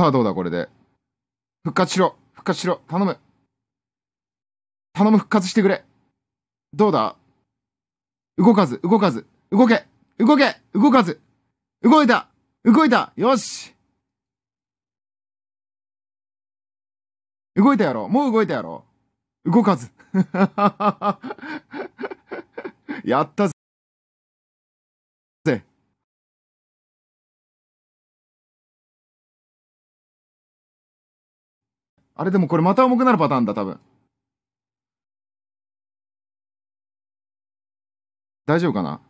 さあどうだこれで。復活しろ復活しろ頼む頼む復活してくれどうだ動かず動かず動け動け動かず動いた動いたよし動いたやろもう動いたやろ動かず やったぜあれでもこれまた重くなるパターンだ、多分。大丈夫かな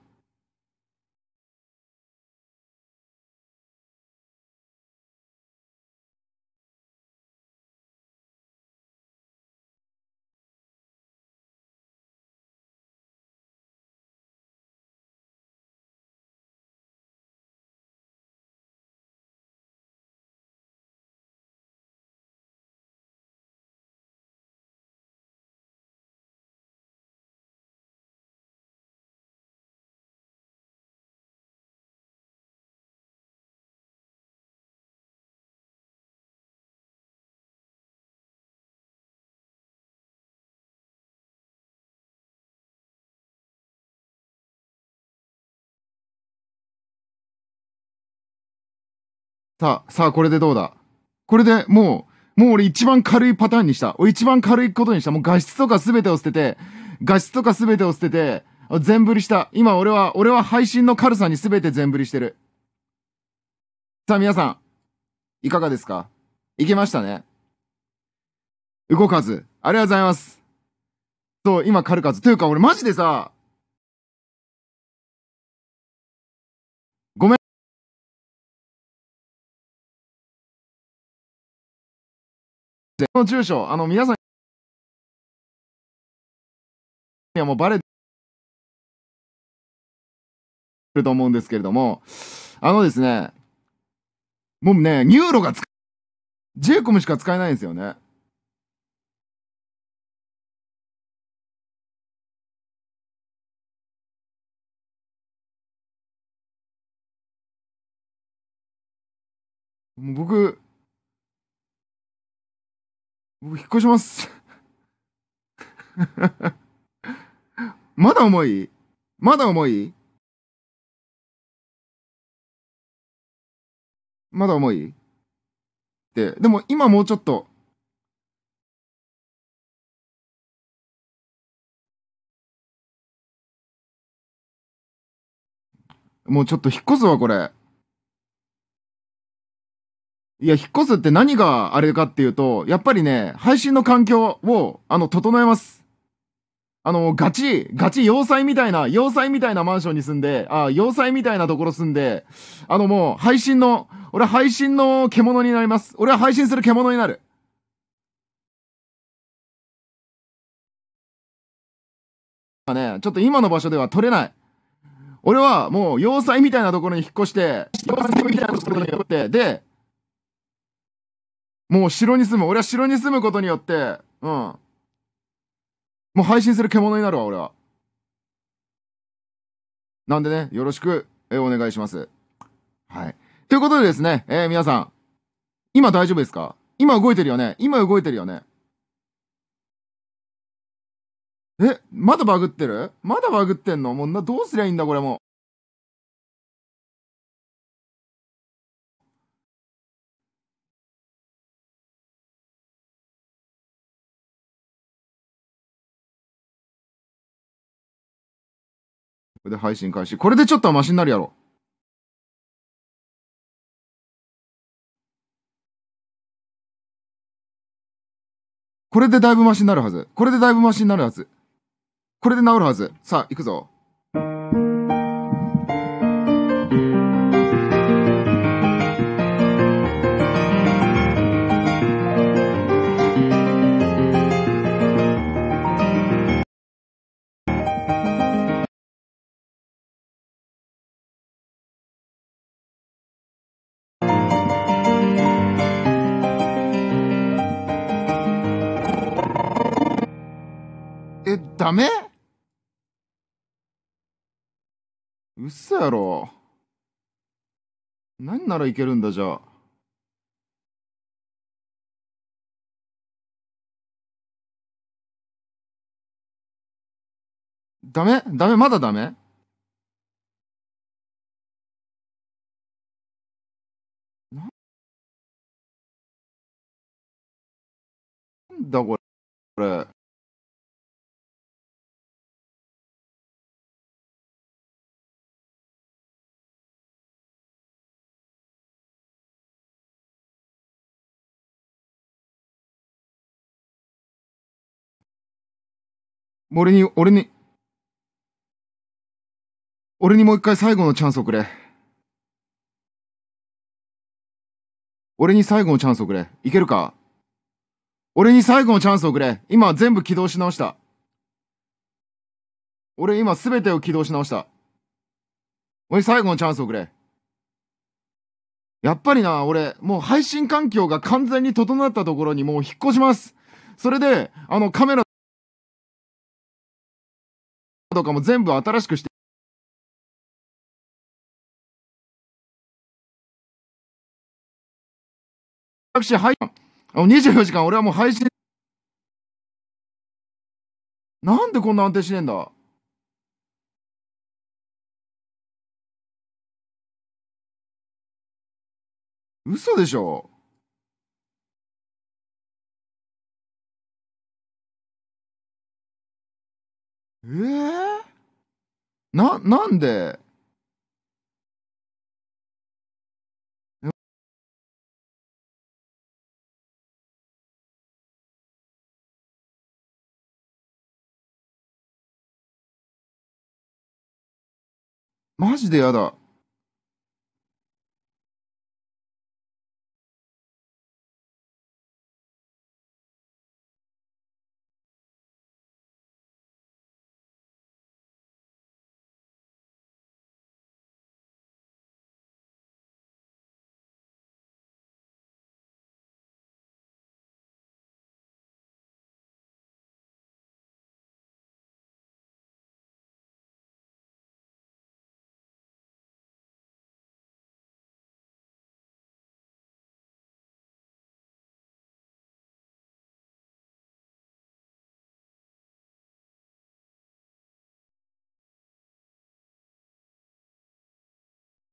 さあ、さあ、これでどうだこれでもう、もう俺一番軽いパターンにした。俺一番軽いことにした。もう画質とか全てを捨てて、画質とか全てを捨てて、全振りした。今俺は、俺は配信の軽さに全て全振りしてる。さあ皆さん、いかがですかいけましたね動かず。ありがとうございます。そう、今軽かず。というか俺マジでさ、この住所、あの、皆さんにはもうバレてると思うんですけれども、あのですね、もうね、ニューロが使、ジェイコムしか使えないんですよね。もう僕、引っ越します まだ重いまだ重いまだ重いって。でも今もうちょっと。もうちょっと引っ越すわ、これ。いや、引っ越すって何があれかっていうと、やっぱりね、配信の環境を、あの、整えます。あの、ガチ、ガチ要塞みたいな、要塞みたいなマンションに住んで、あ、要塞みたいなところ住んで、あのもう、配信の、俺は配信の獣になります。俺は配信する獣になる。ね、ちょっと今の場所では取れない。俺はもう要塞みたいなところに引っ越して、要塞みたいなところに引っ越して、で、もう城に住む。俺は城に住むことによって、うん。もう配信する獣になるわ、俺は。なんでね、よろしく、えお願いします。はい。ということでですね、えー、皆さん、今大丈夫ですか今動いてるよね今動いてるよねえまだバグってるまだバグってんのもうな、どうすりゃいいんだ、これもう。れで配信開始。これでちょっとはマシになるやろ。これでだいぶマシになるはず。これでだいぶマシになるはず。これで治るはず。さあ、行くぞ。ダメ嘘やろ。何ならいけるんだじゃあ。ダメダメまだダメなんだこれ。俺に、俺に、俺にもう一回最後のチャンスをくれ。俺に最後のチャンスをくれ。いけるか俺に最後のチャンスをくれ。今全部起動し直した。俺今すべてを起動し直した。俺最後のチャンスをくれ。やっぱりな、俺、もう配信環境が完全に整ったところにもう引っ越します。それで、あのカメラとかも全部新しくして、私、配信、24時間俺はもう配信、なんでこんな安定しねえんだ嘘でしょえー、な、なんでマジでやだ。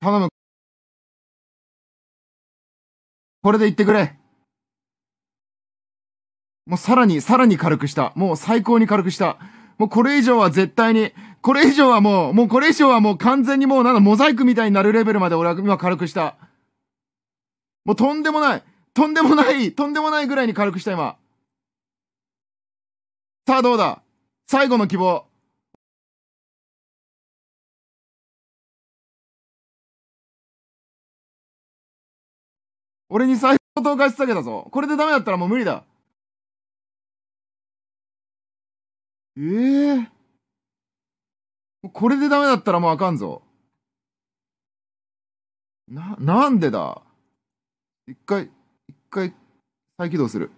頼む。これでいってくれ。もうさらに、さらに軽くした。もう最高に軽くした。もうこれ以上は絶対に、これ以上はもう、もうこれ以上はもう完全にもうなんだ、モザイクみたいになるレベルまで俺は今軽くした。もうとんでもない、とんでもない、とんでもないぐらいに軽くした今。さあどうだ最後の希望。俺に財布を投下し下げたぞ。これでダメだったらもう無理だ。ええー、これでダメだったらもうあかんぞ。な、なんでだ一回、一回、再起動する。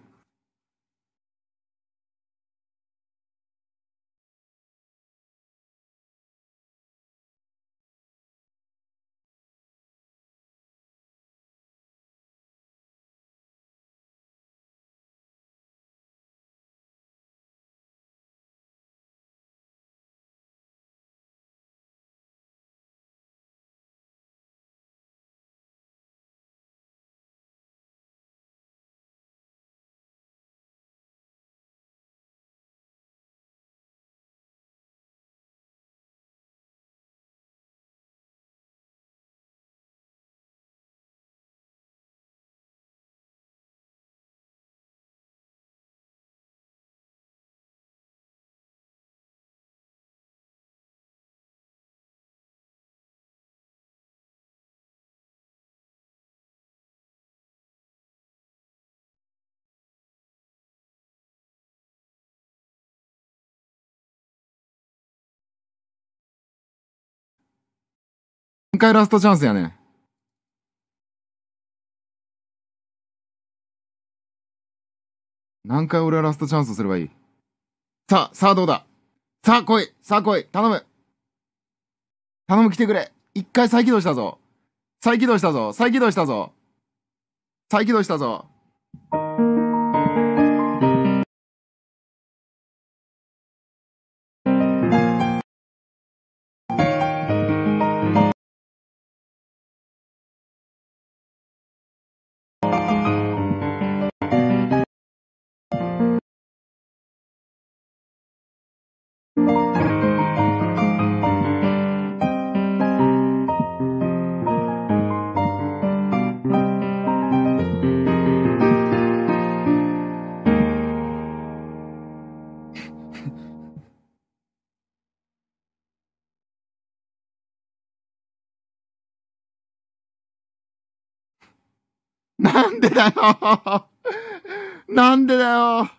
何回ラストチャンスやねん。何回俺はラストチャンスすればいいさあ、さあどうださあ来いさあ来い頼む頼む来てくれ一回再起動したぞ再起動したぞ再起動したぞ再起動したぞ なんでだよ なんでだよ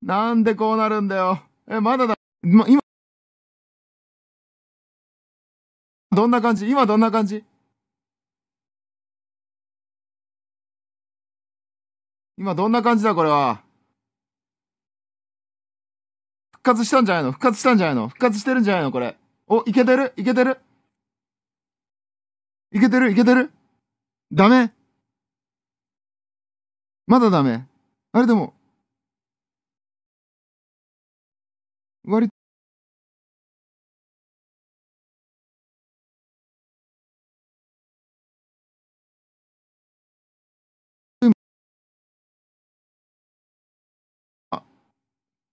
なんでこうなるんだよ。え、まだだ。ま、今、どんな感じ今どんな感じ今どんな感じだこれは。活したんじゃないの復活したんじゃないの復活してるんじゃないのこれ。お、いけてるいけてるいけてるいけてるダメまだダメあれでも、割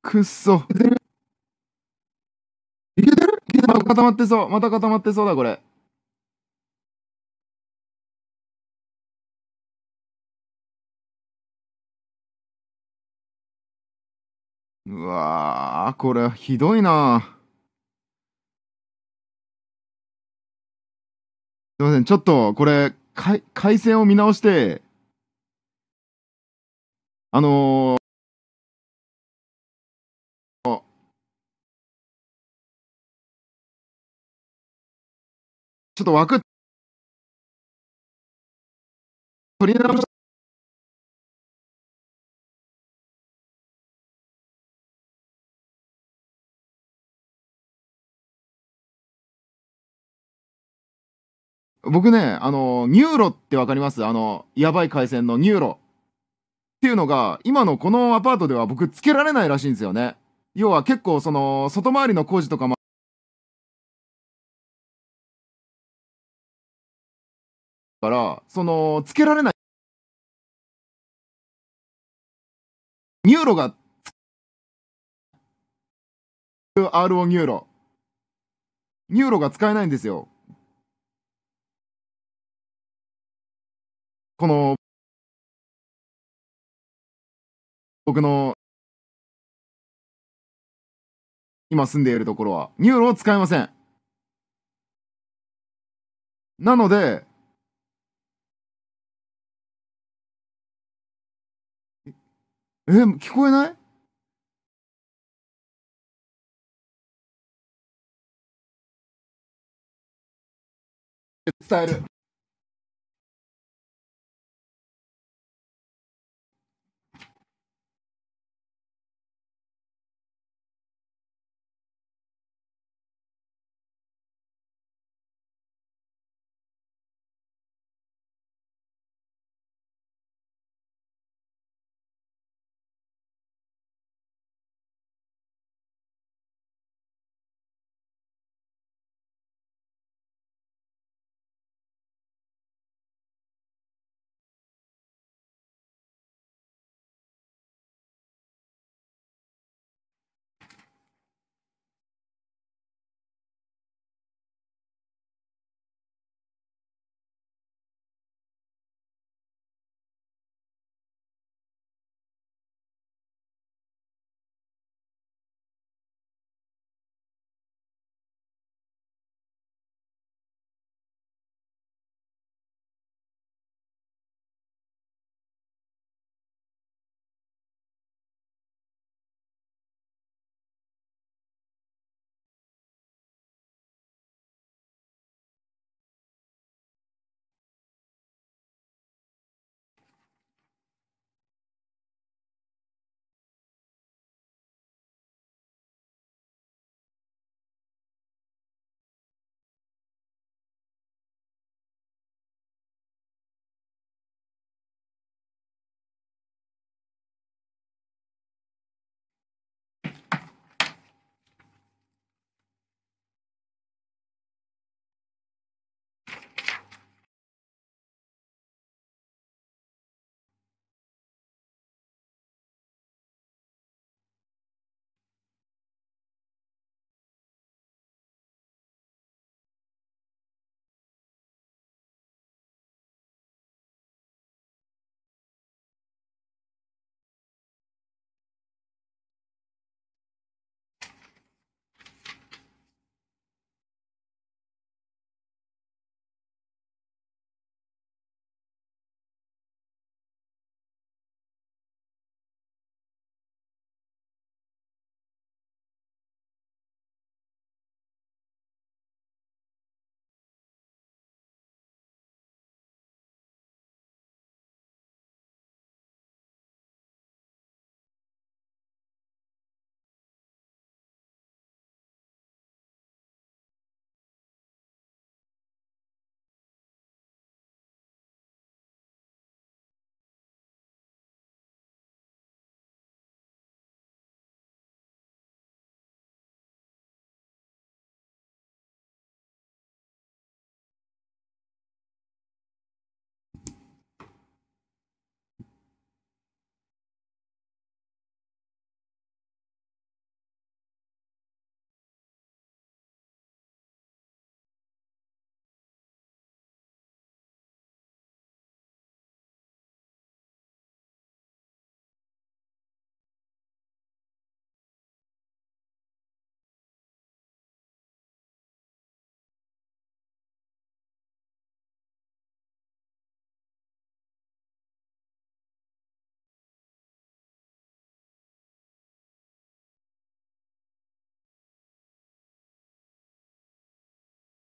くっそ。いけてるまた固まってそう。また固まってそうだ、これ。うわこれひどいなすいません、ちょっと、これ、回、回線を見直して、あのーちょっと枠取り直し僕ね、あの、ニューロってわかりますあの、やばい回線のニューロ。っていうのが、今のこのアパートでは僕つけられないらしいんですよね。要は結構その、外回りの工事とかも、から、その、つけられない。ニューロが、RO ニューロ。ニューロが使えないんですよ。この、僕の、今住んでいるところは、ニューロを使いません。なので、え、聞こえない伝える。